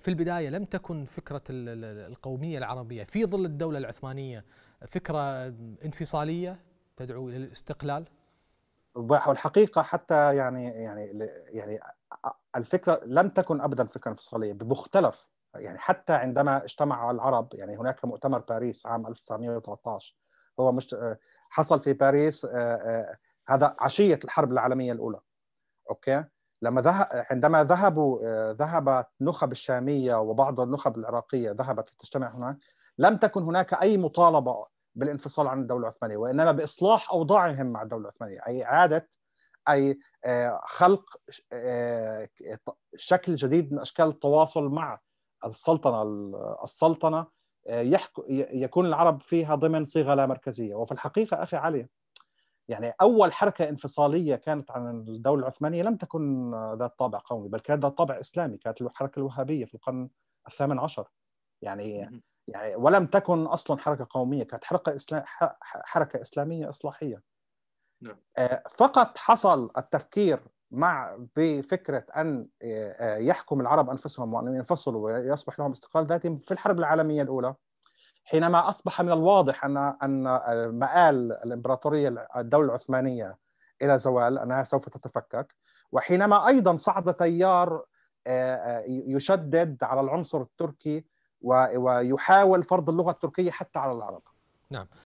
في البداية لم تكن فكرة القومية العربية في ظل الدولة العثمانية فكرة انفصالية تدعو إلى الاستقلال والحقيقة حتى يعني يعني يعني الفكرة لم تكن أبدا فكرة انفصالية بمختلف يعني حتى عندما اجتمع العرب يعني هناك مؤتمر باريس عام 1913 هو مش حصل في باريس آه، آه، هذا عشية الحرب العالمية الأولى أوكي لما ذهب عندما ذهبوا آه، ذهبت النخب الشاميه وبعض النخب العراقيه ذهبت لتجتمع هناك لم تكن هناك اي مطالبه بالانفصال عن الدوله العثمانيه وانما باصلاح اوضاعهم مع الدوله العثمانيه اي اعاده اي آه، خلق آه، شكل جديد من اشكال التواصل مع السلطنه السلطنه يكون العرب فيها ضمن صيغه لا مركزيه وفي الحقيقه اخي علي يعني اول حركه انفصاليه كانت عن الدوله العثمانيه لم تكن ذات طابع قومي بل كانت ذات طابع اسلامي كانت الحركه الوهابيه في القرن الثامن عشر يعني يعني ولم تكن اصلا حركه قوميه كانت حركه إسلام حركه اسلاميه اصلاحيه نعم. آه، فقط حصل التفكير مع بفكره ان آه، آه، يحكم العرب انفسهم وان ينفصلوا ويصبح لهم استقلال ذاتي في الحرب العالميه الاولى حينما اصبح من الواضح ان ان مآل الامبراطوريه الدوله العثمانيه الى زوال انها سوف تتفكك وحينما ايضا صعد تيار آه، آه، يشدد على العنصر التركي ويحاول فرض اللغه التركيه حتى على العرب نعم